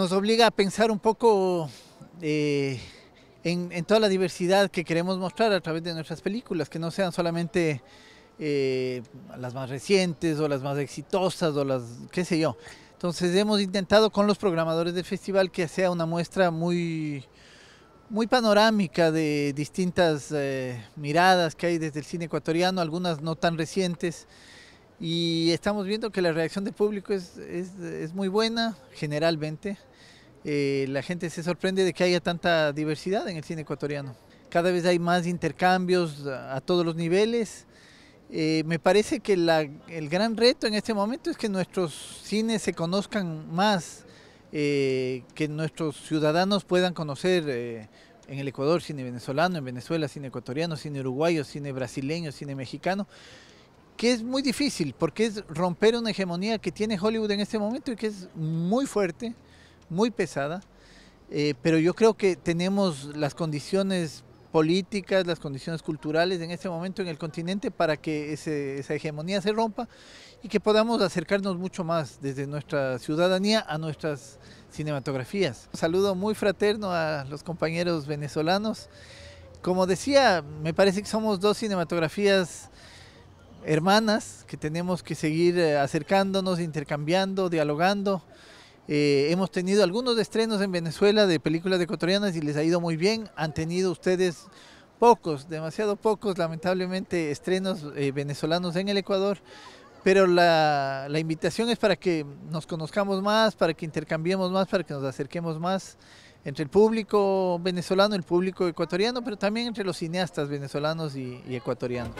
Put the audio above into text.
nos obliga a pensar un poco eh, en, toda la diversidad que queremos mostrar a través de nuestras películas, que no sean solamente eh, las más recientes o las más exitosas o las, qué sé yo. Entonces hemos intentado con los programadores del festival que sea una muestra muy, muy panorámica de distintas eh, miradas que hay desde el cine ecuatoriano, algunas no tan recientes y estamos viendo que la reacción del público es, muy buena generalmente. Eh, la gente se sorprende de que haya tanta diversidad en el cine ecuatoriano. Cada vez hay más intercambios a todos los niveles. Eh, me parece que el gran reto en este momento es que nuestros cines se conozcan más, eh, que nuestros ciudadanos puedan conocer en el Ecuador cine venezolano, en Venezuela cine ecuatoriano, cine uruguayo, cine brasileño, cine mexicano que es muy difícil, porque es romper una hegemonía que tiene Hollywood en este momento y que es muy fuerte, muy pesada, eh, pero yo creo que tenemos las condiciones políticas, las condiciones culturales en este momento en el continente para que esa hegemonía se rompa y que podamos acercarnos mucho más desde nuestra ciudadanía a nuestras cinematografías. Un saludo muy fraterno a los compañeros venezolanos. Como decía, me parece que somos dos cinematografías hermanas que tenemos que seguir eh, acercándonos, intercambiando, dialogando. Eh, hemos tenido algunos estrenos en Venezuela de películas ecuatorianas y les ha ido muy bien. Han tenido ustedes pocos, demasiado pocos, lamentablemente, estrenos eh, venezolanos en el Ecuador. Pero la, invitación es para que nos conozcamos más, para que intercambiemos más, para que nos acerquemos más entre el público venezolano, el público ecuatoriano, pero también entre los cineastas venezolanos y ecuatorianos.